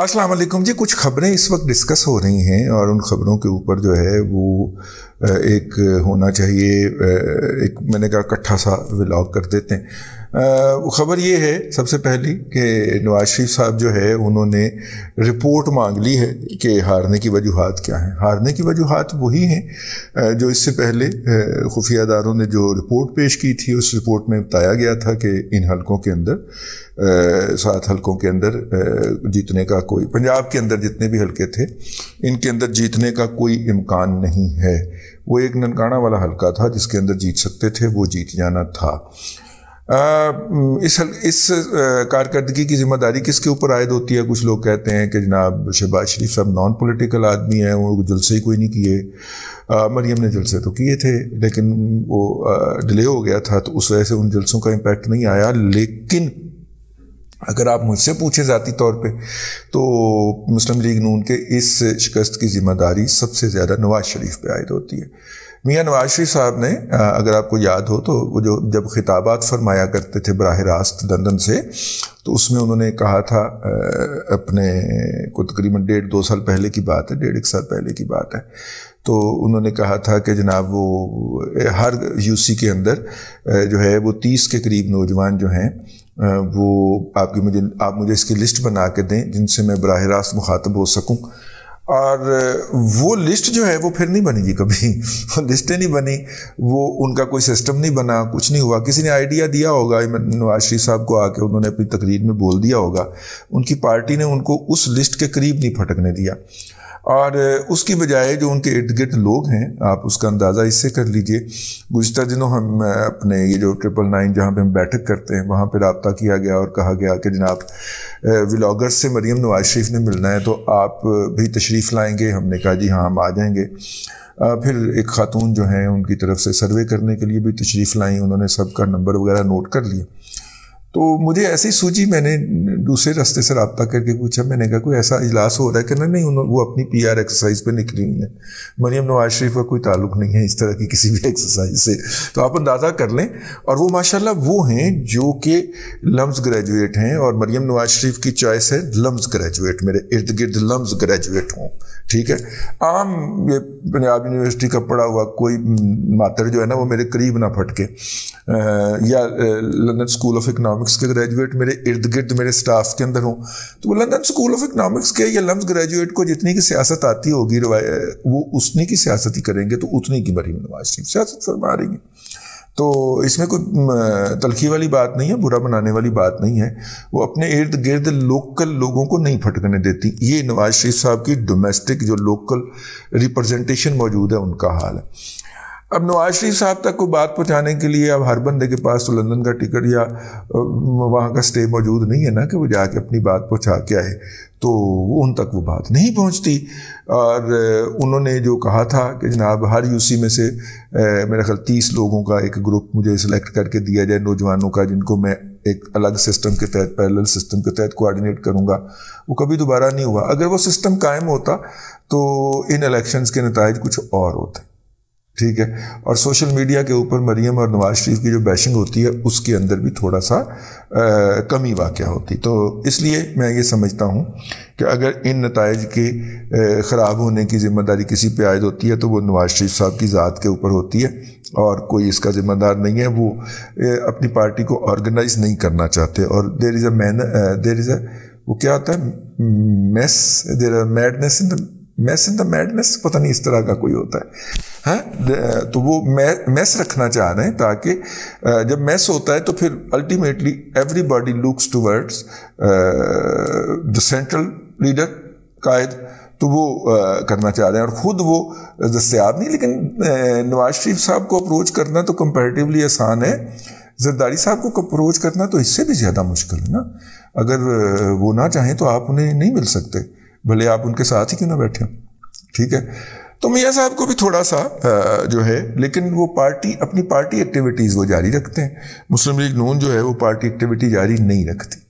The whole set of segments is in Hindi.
असलम जी कुछ खबरें इस वक्त डिस्कस हो रही हैं और उन खबरों के ऊपर जो है वो एक होना चाहिए एक मैंने कहा इकट्ठा सा व्लॉग कर देते हैं ख़बर ये है सबसे पहली कि नवाज शरीफ साहब जो है उन्होंने रिपोर्ट मांग ली है कि हारने की वजूहत क्या हैं हारने की वजूहत वही हैं जो इससे पहले खुफिया दारों ने जो रिपोर्ट पेश की थी उस रिपोर्ट में बताया गया था कि इन हलकों के अंदर सात हलकों के अंदर जीतने का कोई पंजाब के अंदर जितने भी हलके थे इनके अंदर जीतने का कोई इम्कान नहीं है वो एक ननकाना वाला हलका था जिसके अंदर जीत सकते थे वो जीत जाना था आ, इस हल, इस कारकर्दगी की जिम्मेदारी किसके ऊपर आयद होती है कुछ लोग कहते हैं कि जनाब शहबाज शरीफ साहब नॉन पॉलिटिकल आदमी हैं वो जलसे ही कोई नहीं किए मरियम ने जलसे तो किए थे लेकिन वो डिले हो गया था तो उस वजह से उन जलसों का इम्पैक्ट नहीं आया लेकिन अगर आप मुझसे पूछे ज़ाती तौर पे तो मुस्लिम लीग नून के इस शिकस्त की ज़िम्मेदारी सबसे ज़्यादा नवाज शरीफ पे आयद होती है मियाँ नवाज शरीफ साहब ने अगर आपको याद हो तो वो जो जब खिताबात फरमाया करते थे बरह रास्त लंदन से तो उसमें उन्होंने कहा था अपने को तकरीबन डेढ़ दो साल पहले की बात है डेढ़ एक साल पहले की बात है तो उन्होंने कहा था कि जनाब वो हर यूसी के अंदर जो है वो तीस के करीब नौजवान जो हैं वो आपकी मुझे आप मुझे इसकी लिस्ट बना के दें जिनसे मैं बरह रास्त मुखातब हो सकूं और वो लिस्ट जो है वो फिर नहीं बनेगी कभी वो लिस्टें नहीं बनी वो उनका कोई सिस्टम नहीं बना कुछ नहीं हुआ किसी ने आइडिया दिया होगा नवाज शरीफ साहब को आके उन्होंने अपनी तकरीर में बोल दिया होगा उनकी पार्टी ने उनको उस लिस्ट के करीब नहीं फटकने दिया और उसकी बजाय जो उनके इर्द गिर्द लोग हैं आप उसका अंदाज़ा इससे कर लीजिए गुज्त दिनों हम अपने ये जो ट्रिपल नाइन जहाँ पर हम बैठक करते हैं वहाँ पर रबता किया गया और कहा गया कि जनाब व्लागर्स से मरीम नवाज शरीफ ने मिलना है तो आप भी तशरीफ़ लाएँगे हमने कहा जी हाँ हम आ जाएंगे फिर एक खातून जो हैं उनकी तरफ से सर्वे करने के लिए भी तशरीफ़ लाई उन्होंने सबका नंबर वगैरह नोट कर लिया तो मुझे ऐसी सूझी मैंने दूसरे रास्ते से रबता करके पूछा मैंने कहा कोई ऐसा इजलास हो रहा है कि ना नहीं वो अपनी पी आर एक्सरसाइज पर निकली हुई है मरीम नवाज शरीफ का कोई ताल्लुक नहीं है इस तरह की किसी भी एक्सरसाइज से तो आप अंदाज़ा कर लें और वो माशाल्लाह वो हैं जो कि लम्स ग्रेजुएट हैं और मरीम नवाज शरीफ की चॉइस है लम्स ग्रेजुएट मेरे इर्द गिर्द लम्स ग्रेजुएट हों ठीक है आम ये पंजाब यूनिवर्सिटी का पढ़ा हुआ कोई मातर जो है ना वो मेरे करीब ना फटके या लंदन स्कूल ऑफ इकनॉमिक्स के ग्रेजुएट मेरे इर्द गिर्द मेरे स्टाफ के अंदर हों तो वो लंदन स्कूल ऑफ इकनॉमिक्स के या लम्ब ग्रेजुएट को जितनी की सियासत आती होगी रवाय वो उतनी की सियासत ही करेंगे तो उतनी की मरीम नवाज सिंह सियासत फरमा रही है तो इसमें कोई तलखी वाली बात नहीं है बुरा बनाने वाली बात नहीं है वो अपने इर्द गिर्द लोकल लोगों को नहीं फटकने देती ये नवाज शरीफ साहब की डोमेस्टिक जो लोकल रिप्रेजेंटेशन मौजूद है उनका हाल है अब नवाज शरीफ साहब तक को बात पहुंचाने के लिए अब हर बंदे के पास तो लंदन का टिकट या वहाँ का स्टे मौजूद नहीं है ना कि वो जाके अपनी बात पहुंचा के आए तो उन तक वो बात नहीं पहुंचती और उन्होंने जो कहा था कि जनाब हर यूसी में से मेरा ख्याल तीस लोगों का एक ग्रुप मुझे सिलेक्ट करके दिया जाए नौजवानों का जिनको मैं एक अलग सिस्टम के तहत पैरेलल सिस्टम के तहत कोऑर्डिनेट करूंगा वो कभी दोबारा नहीं हुआ अगर वो सिस्टम कायम होता तो इन इलेक्शंस के नतज कुछ और होते ठीक है और सोशल मीडिया के ऊपर मरियम और नवाज शरीफ की जो बैशिंग होती है उसके अंदर भी थोड़ा सा आ, कमी वाक़ होती तो इसलिए मैं ये समझता हूँ कि अगर इन नतज के ख़राब होने की ज़िम्मेदारी किसी पे आयद होती है तो वो नवाज शरीफ साहब की ज़ात के ऊपर होती है और कोई इसका ज़िम्मेदार नहीं है वो अपनी पार्टी को ऑर्गेनाइज नहीं करना चाहते और there is a man there is a वो क्या होता है mess there madness in the mess in the madness पता नहीं इस तरह का कोई होता है हैं तो वो मैस रखना चाह रहे हैं ताकि जब मैस होता है तो फिर ultimately everybody looks towards the central leader कायद तो वो आ, करना चाह रहे हैं और ख़ुद वो दस्याब नहीं लेकिन नवाज शरीफ साहब को अप्रोच करना तो कंपेरेटिवली आसान है जरदारी साहब को अप्रोच करना तो इससे भी ज़्यादा मुश्किल है ना अगर वो ना चाहें तो आप उन्हें नहीं मिल सकते भले आप उनके साथ ही क्यों ना बैठे ठीक है तो मियाँ साहब को भी थोड़ा सा जो है लेकिन वो पार्टी अपनी पार्टी एक्टिविटीज़ वो जारी रखते हैं मुस्लिम लीग नून जो है वो पार्टी एक्टिविटी जारी नहीं रखती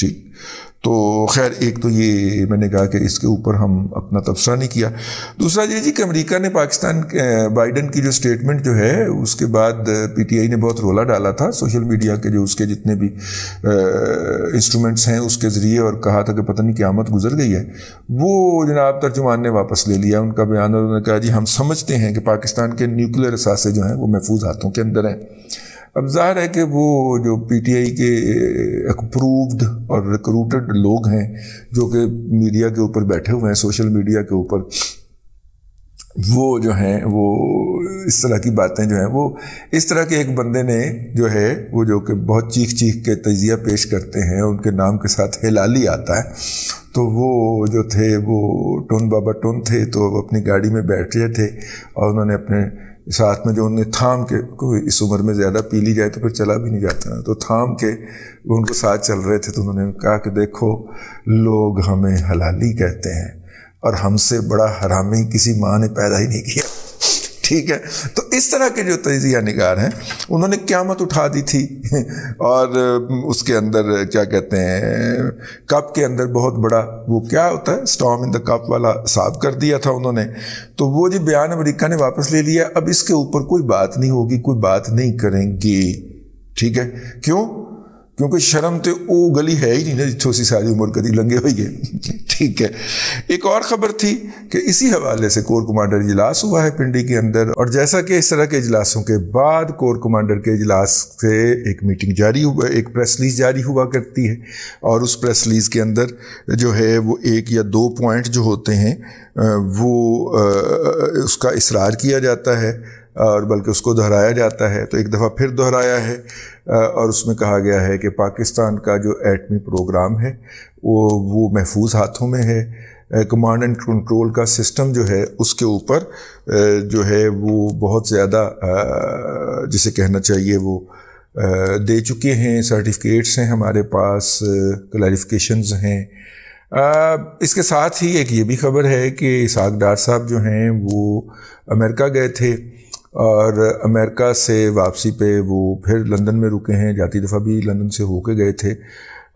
ठीक तो खैर एक तो ये मैंने कहा कि इसके ऊपर हम अपना तबसरा नहीं किया दूसरा ये जी कि अमेरिका ने पाकिस्तान बाइडन की जो स्टेटमेंट जो है उसके बाद पीटीआई ने बहुत रोला डाला था सोशल मीडिया के जो उसके जितने भी इंस्ट्रूमेंट्स हैं उसके ज़रिए और कहा था कि पता नहीं क्यामत गुजर गई है वो जनाब तर्जुमान ने वापस ले लिया उनका बयान उन्होंने कहा जी हम समझते हैं कि पाकिस्तान के न्यूक्लियर असासे जो हैं वो महफूज हाथों के अंदर हैं अब जाहिर है कि वो जो पीटीआई के अप्रूव्ड और रिक्रूटेड लोग हैं जो कि मीडिया के ऊपर बैठे हुए हैं सोशल मीडिया के ऊपर वो जो हैं वो इस तरह की बातें जो हैं वो इस तरह के एक बंदे ने जो है वो जो कि बहुत चीख चीख के तजिया पेश करते हैं उनके नाम के साथ हिलाली आता है तो वो जो थे वो टोन बाबा टोन थे तो अपनी गाड़ी में बैठ रहे थे और उन्होंने अपने साथ में जो उन्होंने थाम के कोई इस उम्र में ज़्यादा पी ली जाए तो फिर चला भी नहीं जाता ना तो थाम के उनको साथ चल रहे थे तो उन्होंने कहा कि देखो लोग हमें हलाली कहते हैं और हमसे बड़ा हरामी किसी माँ ने पैदा ही नहीं किया ठीक है तो इस तरह के जो तजिया निगार हैं उन्होंने क्यामत उठा दी थी और उसके अंदर क्या कहते हैं कप के अंदर बहुत बड़ा वो क्या होता है स्टॉम इन द कप वाला साफ कर दिया था उन्होंने तो वो जी बयान अमेरिका ने वापस ले लिया अब इसके ऊपर कोई बात नहीं होगी कोई बात नहीं करेंगी ठीक है क्यों क्योंकि शर्म तो वो गली है ही नहीं ਨਾ ਜਿੱਥੋਂ सारी उम्र कभी लंघे हुई है ठीक है एक और खबर थी कि इसी हवाले से कोर कमांडर इजलास हुआ है पिंडी के अंदर और जैसा कि इस तरह के इजलासों के बाद कोर कमांडर के इजलास से एक मीटिंग जारी हुआ एक प्रेस रिलीज जारी हुआ करती है और उस प्रेस रिलीज के अंदर जो है वो एक या दो पॉइंट जो होते हैं वो उसका इसरार किया जाता है और बल्कि उसको दोहराया जाता है तो एक दफ़ा फिर दोहराया है और उसमें कहा गया है कि पाकिस्तान का जो एटमी प्रोग्राम है वो वो महफूज हाथों में है कमांड एंड कंट्रोल का सिस्टम जो है उसके ऊपर जो है वो बहुत ज़्यादा जिसे कहना चाहिए वो दे चुके हैं सर्टिफिकेट्स हैं हमारे पास क्लैरिफिकेशंस हैं इसके साथ ही एक ये भी खबर है कि इसाक डार साहब जो हैं वो अमेरिका गए थे और अमेरिका से वापसी पे वो फिर लंदन में रुके हैं जाती दफ़ा भी लंदन से होके गए थे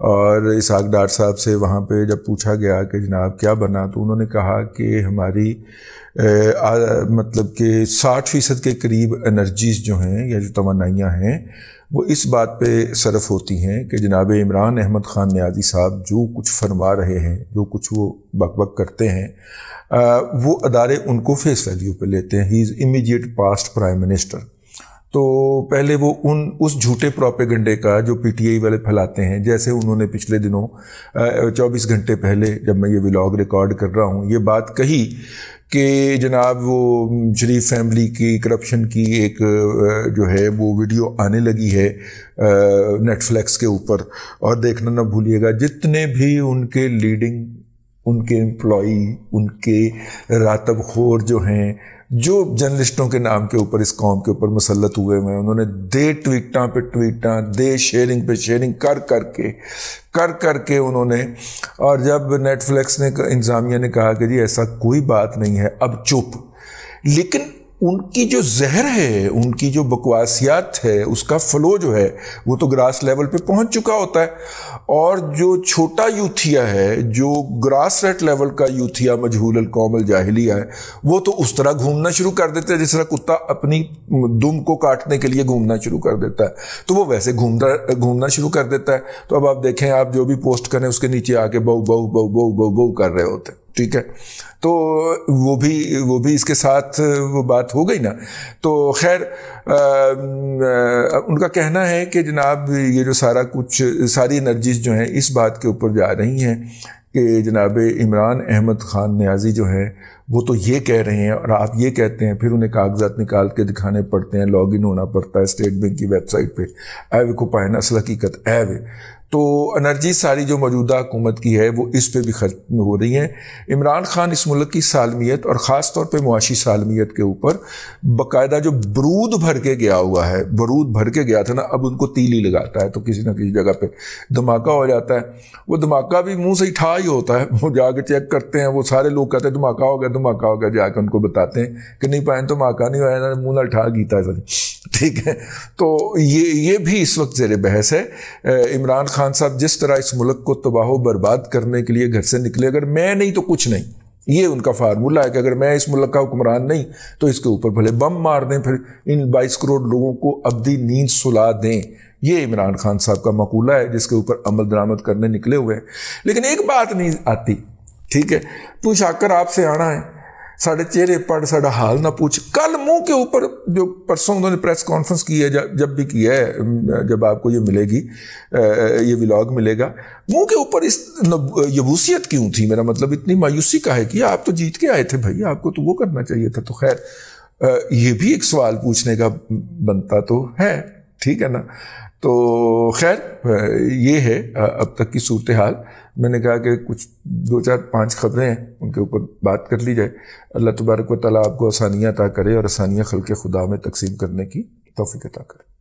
और इसहाक डार साहब से वहाँ पे जब पूछा गया कि जनाब क्या बना तो उन्होंने कहा कि हमारी आ, मतलब कि साठ फ़ीसद के करीब एनर्जीज़ जो हैं या जो तोानाइयाँ हैं वो इस बात पे सरफ होती हैं कि जनाब इमरान अहमद ख़ान न्याजी साहब जो कुछ फरमा रहे हैं जो कुछ वो बक बक करते हैं आ, वो अदारे उनको फेस वैल्यू पर लेते हैं he is immediate past prime minister तो पहले वो उन उस झूठे प्रोपेगंडे का जो पीटीआई वाले फैलाते हैं जैसे उन्होंने पिछले दिनों 24 घंटे पहले जब मैं ये व्लॉग रिकॉर्ड कर रहा हूँ ये बात कही कि जनाब वो शरीफ फैमिली की करप्शन की एक जो है वो वीडियो आने लगी है नेटफ्लिक्स के ऊपर और देखना ना भूलिएगा जितने भी उनके लीडिंग उनके एम्प्लॉई उनके रातब खोर जो हैं जो जर्नलिस्टों के नाम के ऊपर इस कॉम के ऊपर मुसलत हुए हुए हैं उन्होंने दे ट्वीटा पे ट्वीटा दे शेयरिंग पे शेयरिंग कर करके कर करके उन्होंने और जब नेटफ्लिक्स ने इंतज़ामिया ने कहा कि जी ऐसा कोई बात नहीं है अब चुप लेकिन उनकी जो जहर है उनकी जो बकवासियात है उसका फ्लो जो है वो तो ग्रास लेवल पे पहुंच चुका होता है और जो छोटा यूथिया है जो ग्रास रेट लेवल का यूथिया मजहूल कौमल जाहलिया है वो तो उस तरह घूमना शुरू कर देते हैं जिस तरह कुत्ता अपनी दुम को काटने के लिए घूमना शुरू कर देता है तो वो वैसे घूमता घूमना शुरू कर देता है तो अब आप देखें आप जो भी पोस्ट करें उसके नीचे आके बहु बहु बहु बहु बहु बहु कर रहे होते हैं ठीक है तो वो भी वो भी इसके साथ वो बात हो गई ना तो खैर उनका कहना है कि जनाब ये जो सारा कुछ सारी एनर्जीज जो हैं इस बात के ऊपर जा रही हैं कि जनाब इमरान अहमद ख़ान न्याजी जो है वो तो ये कह रहे हैं और आप ये कहते हैं फिर उन्हें कागजात निकाल के दिखाने पड़ते हैं लॉगिन होना पड़ता है स्टेट बैंक की वेबसाइट पे वे को ना असल हकीकत वे तो एनर्जी सारी जो मौजूदा हुकूमत की है वो इस पर भी खर्च हो रही है इमरान खान इस मुल्क की सालमियत और ख़ास तौर पर मुआशी सालमियत के ऊपर बाकायदा जो बरूद भर के गया हुआ है बरूद भर के गया था ना अब उनको तीली लगाता है तो किसी ना किसी जगह पर धमाका हो जाता है वो धमाका भी मुँह से ही ठा ही होता है वो जाके चेक करते हैं वो सारे लोग कहते हैं धमाका हो गया धमाका हो गया जाकर उनको बताते हैं कि नहीं पाए तो धमाका नहीं हुआ मुँह ना ठा गीता सर ठीक है तो ये ये भी इस वक्त जेर बहस है इमरान खान साहब जिस तरह इस मुल्क को तबाह बर्बाद करने के लिए घर से निकले अगर मैं नहीं तो कुछ नहीं ये उनका फार्मूला है कि अगर मैं इस मुल्क का हुक्मरान नहीं तो इसके ऊपर भले बम मार दें फिर इन 22 करोड़ लोगों को अबदी नींद सुला दें ये इमरान खान साहब का मकूला है जिसके ऊपर अमल दरामद करने निकले हुए हैं लेकिन एक बात नहीं आती ठीक है पुशाकर आपसे आना है साढ़े चेहरे पर साढ़ा हाल ना पूछ कल मुंह के ऊपर जो परसों उन्होंने प्रेस कॉन्फ्रेंस की है जब भी किया है जब आपको ये मिलेगी ये व्लॉग मिलेगा मुंह के ऊपर इस यबूसियत क्यों थी मेरा मतलब इतनी मायूसी का है कि आप तो जीत के आए थे भाई आपको तो वो करना चाहिए था तो खैर ये भी एक सवाल पूछने का बनता तो है ठीक है ना तो खैर ये है अब तक की सूरत हाल मैंने कहा कि कुछ दो चार पांच खबरें हैं उनके ऊपर बात कर ली जाए अल्लाह तबारक वाली आपको आसानियाँ अता करे और आसानियाँ खल के खुदा में तकसीम करने की तोफ़ी अता करे